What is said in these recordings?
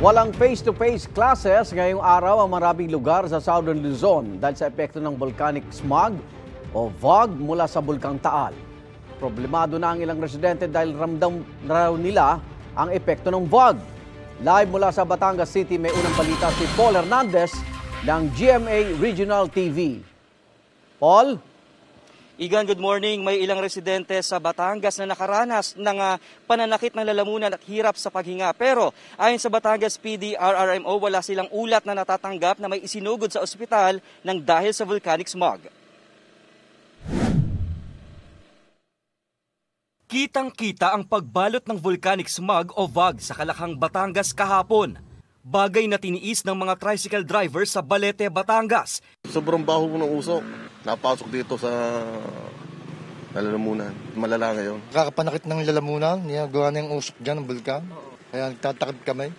Walang face-to-face -face classes ngayong araw ang maraming lugar sa Southern Luzon dahil sa epekto ng volcanic smog o VOG mula sa Bulkang Taal. Problemado na ang ilang residente dahil ramdam raw nila ang epekto ng VOG. Live mula sa Batangas City, may unang balita si Paul Hernandez ng GMA Regional TV. Paul? Igan, good morning. May ilang residente sa Batangas na nakaranas ng uh, pananakit ng lalamunan at hirap sa paghinga. Pero ayon sa Batangas PDRRMO, wala silang ulat na natatanggap na may isinugod sa ospital ng dahil sa volcanic smog. Kitang-kita ang pagbalot ng volcanic smog o VOG sa kalakhang Batangas kahapon bagay na tiniis ng mga tricycle driver sa Balete, Batangas. Sobrang baho po ng usok. Napasok dito sa lalamunan. Malala ngayon. Kakapanakit ng lalamunan, gawa na yung usok dyan ng bulkan. Kaya nagtatakip kamay.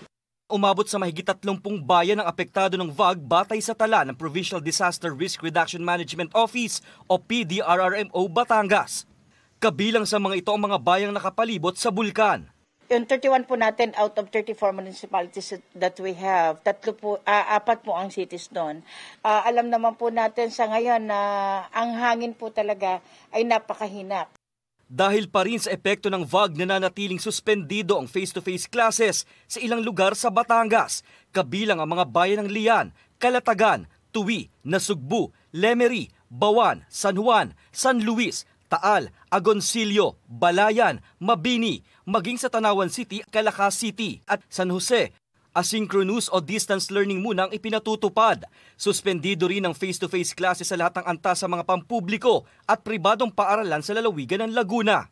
Umabot sa mahigit 30 bayan ang apektado ng VAG batay sa tala ng Provincial Disaster Risk Reduction Management Office o PDRRMO Batangas. Kabilang sa mga ito ang mga bayang nakapalibot sa bulkan yung 31 po natin out of 34 municipalities that we have, tatlo po, uh, apat po ang cities doon. Uh, alam naman po natin sa ngayon na uh, ang hangin po talaga ay napakahinap. Dahil pa rin sa epekto ng VAG na nanatiling suspendido ang face-to-face classes sa ilang lugar sa Batangas, kabilang ang mga bayan ng Lian, Kalatagan, Tuwi, Nasugbu, Lemery, Bawan, San Juan, San Luis, Taal, Agoncillo, Balayan, Mabini, maging sa Tanawan City, Calacas City at San Jose. Asynchronous o distance learning muna ang ipinatutupad. Suspendido rin ang face-to-face classes sa lahat ng antas sa mga pampubliko at pribadong paaralan sa lalawigan ng Laguna.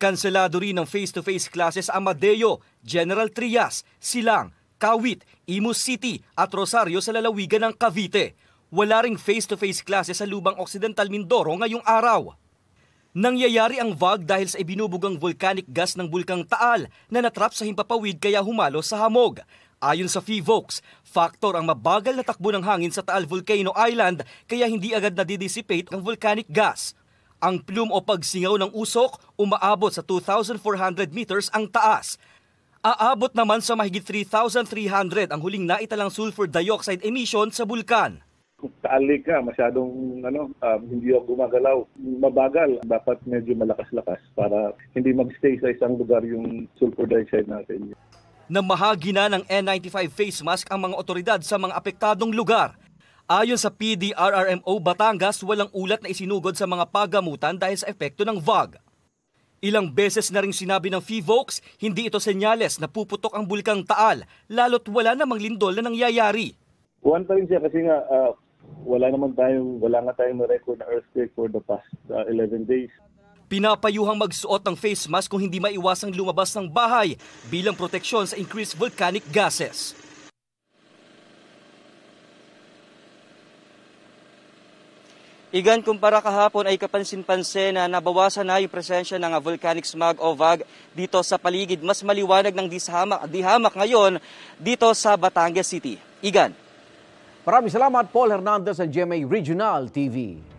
Kanselado rin ng face-to-face classes Amadeo, General Trias, Silang, Kawit, Imus City at Rosario sa lalawigan ng Cavite. Wala ring face-to-face classes sa Lubang Occidental Mindoro ngayong araw. Nangyayari ang vag dahil sa ibinubugang volcanic gas ng bulkang Taal na natrap sa himpapawid kaya humalo sa hamog. Ayon sa FIVOX, factor ang mabagal na takbo ng hangin sa Taal Volcano Island kaya hindi agad nadidissipate ang volcanic gas. Ang plume o pagsingaw ng usok umaabot sa 2,400 meters ang taas. Aabot naman sa mahigit 3,300 ang huling naitalang sulfur dioxide emission sa bulkan kaali ka, masyadong ano, um, hindi ako gumagalaw. Mabagal, dapat medyo malakas-lakas para hindi magstay sa isang lugar yung sulfur dioxide natin. Namahagi na ng N95 face mask ang mga otoridad sa mga apektadong lugar. Ayon sa PDRRMO Batangas, walang ulat na isinugod sa mga pagamutan dahil sa epekto ng VOG. Ilang beses na rin sinabi ng FIVOX, hindi ito senyales na puputok ang bulkang Taal, lalo't wala namang lindol na nangyayari. One pa rin siya kasi nga uh, wala naman tayong, wala nga tayong record na earthquake for the past uh, 11 days. Pinapayuhang magsuot ng face mask kung hindi maiwasang lumabas ng bahay bilang proteksyon sa increased volcanic gases. Igan, kumpara kahapon ay kapansin-pansin na nabawasan na yung presensya ng uh, volcanic smog o VAG dito sa paligid. Mas maliwanag ng dihamak, dihamak ngayon dito sa Batangas City. Igan. Maraming salamat Paul Hernandez and GMA Regional TV.